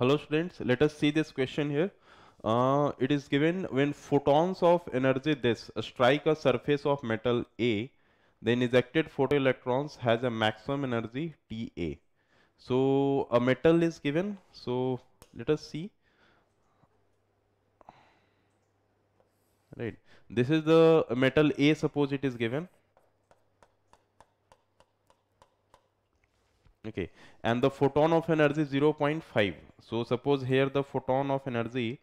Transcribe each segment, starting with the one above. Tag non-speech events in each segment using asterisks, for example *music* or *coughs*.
Hello students, let us see this question here. Uh, it is given when photons of energy this strike a surface of metal A, then ejected photoelectrons has a maximum energy TA. So a metal is given. So let us see. Right. This is the metal A suppose it is given. okay and the photon of energy 0.5 so suppose here the photon of energy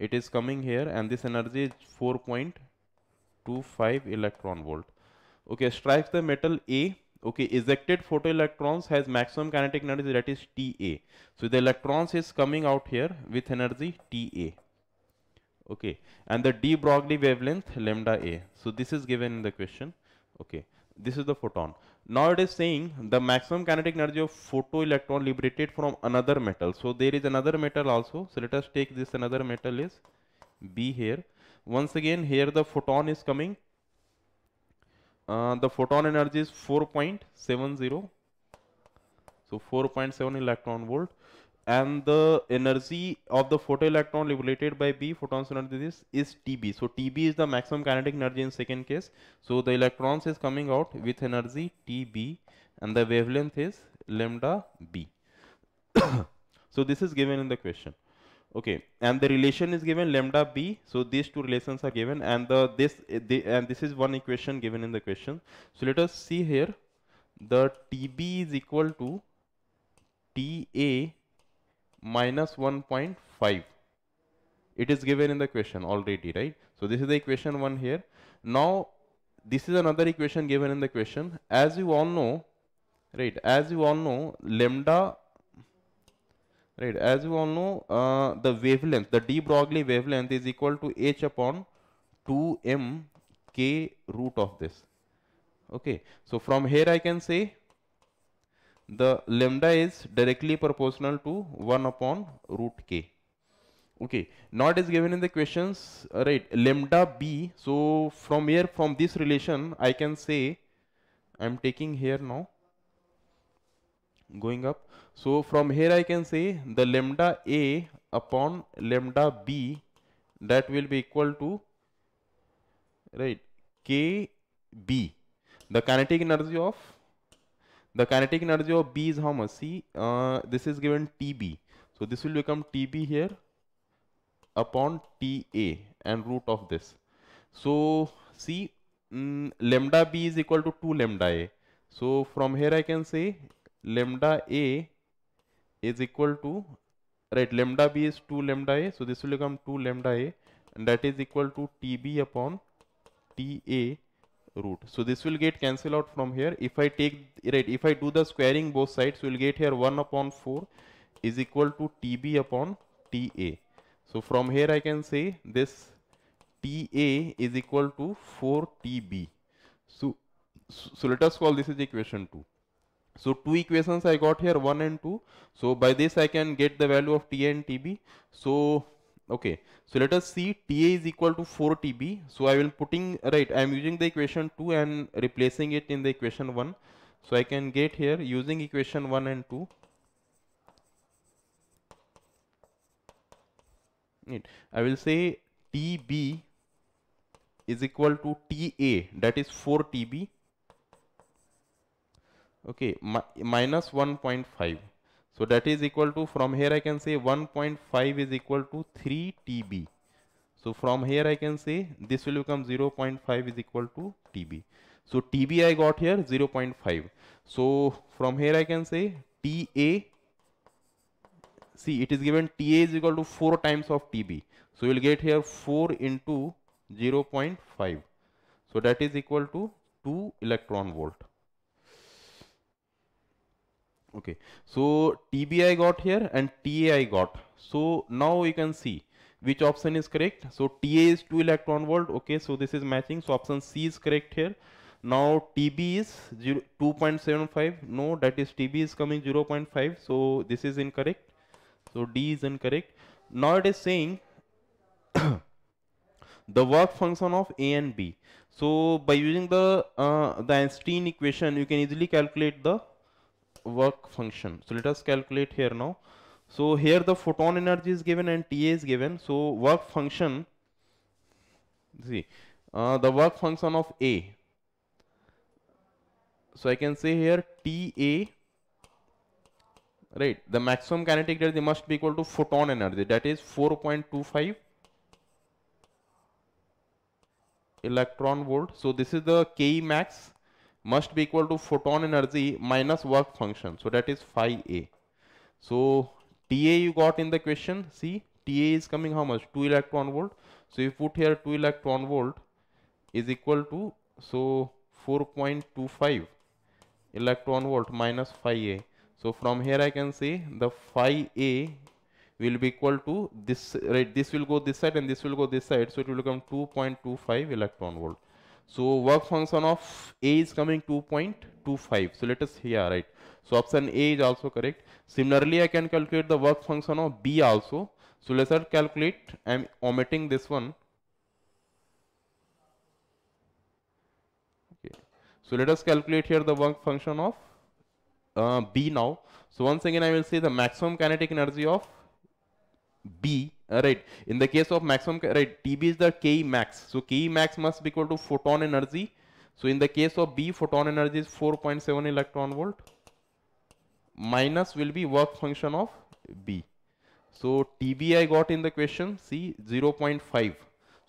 it is coming here and this energy is 4.25 electron volt okay strikes the metal a okay ejected photoelectrons has maximum kinetic energy that is ta so the electrons is coming out here with energy ta okay and the de broglie wavelength lambda a so this is given in the question okay this is the photon now it is saying the maximum kinetic energy of photoelectron liberated from another metal so there is another metal also so let us take this another metal is b here once again here the photon is coming uh, the photon energy is 4.70 so 4.7 electron volt and the energy of the photoelectron liberated by B photon is TB. So TB is the maximum kinetic energy in second case. So the electrons is coming out with energy TB and the wavelength is lambda B. *coughs* so this is given in the question. Okay, and the relation is given lambda b. So these two relations are given, and the this the, and this is one equation given in the question. So let us see here, the TB is equal to TA minus 1.5 it is given in the question already right so this is the equation one here now this is another equation given in the question as you all know right as you all know lambda right as you all know uh, the wavelength the de broglie wavelength is equal to h upon 2m k root of this okay so from here i can say the lambda is directly proportional to 1 upon root k okay not is given in the questions uh, right lambda b so from here from this relation i can say i'm taking here now going up so from here i can say the lambda a upon lambda b that will be equal to right k b the kinetic energy of the kinetic energy of B is how much? See, uh, this is given TB. So this will become TB here upon TA and root of this. So see, mm, lambda B is equal to 2 lambda A. So from here I can say lambda A is equal to, right, lambda B is 2 lambda A. So this will become 2 lambda A and that is equal to TB upon TA root. So this will get cancelled out from here. If I take, right, if I do the squaring both sides, we'll get here 1 upon 4 is equal to TB upon TA. So from here I can say this TA is equal to 4TB. So, so let us call this is equation 2. So two equations I got here 1 and 2. So by this I can get the value of TA and TB. So okay so let us see ta is equal to 4 tb so i will putting right i am using the equation 2 and replacing it in the equation 1 so i can get here using equation 1 and 2 it i will say tb is equal to ta that is 4 tb okay mi minus 1.5 so that is equal to from here I can say 1.5 is equal to 3 TB. So from here I can say this will become 0.5 is equal to TB. So TB I got here 0.5. So from here I can say TA. See it is given TA is equal to 4 times of TB. So you will get here 4 into 0.5. So that is equal to 2 electron volt okay so tbi got here and tai got so now we can see which option is correct so ta is 2 electron volt okay so this is matching so option c is correct here now tb is 2.75 no that is tb is coming 0.5 so this is incorrect so d is incorrect now it is saying *coughs* the work function of a and b so by using the uh, the einstein equation you can easily calculate the work function. So let us calculate here now. So here the photon energy is given and TA is given. So work function, see, uh, the work function of A. So I can say here TA, right, the maximum kinetic energy must be equal to photon energy that is 4.25 electron volt. So this is the Ke max must be equal to photon energy minus work function. So that is phi A. So TA you got in the question. See TA is coming how much? 2 electron volt. So you put here 2 electron volt is equal to so 4.25 electron volt minus phi A. So from here I can say the phi A will be equal to this right this will go this side and this will go this side so it will become 2.25 electron volt so work function of A is coming 2.25. So let us here write. So option A is also correct. Similarly, I can calculate the work function of B also. So let us calculate. I am omitting this one. Okay. So let us calculate here the work function of uh, B now. So once again I will say the maximum kinetic energy of B uh, right in the case of maximum right tb is the ke max so ke max must be equal to photon energy so in the case of b photon energy is 4.7 electron volt minus will be work function of b so tb i got in the question see 0.5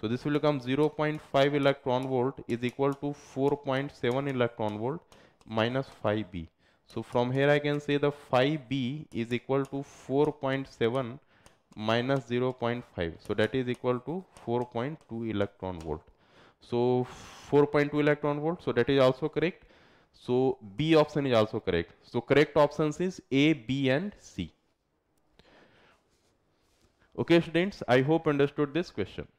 so this will become 0.5 electron volt is equal to 4.7 electron volt minus 5b so from here i can say the 5b is equal to 4.7 minus 0.5 so that is equal to 4.2 electron volt so 4.2 electron volt so that is also correct so b option is also correct so correct options is a b and c okay students i hope understood this question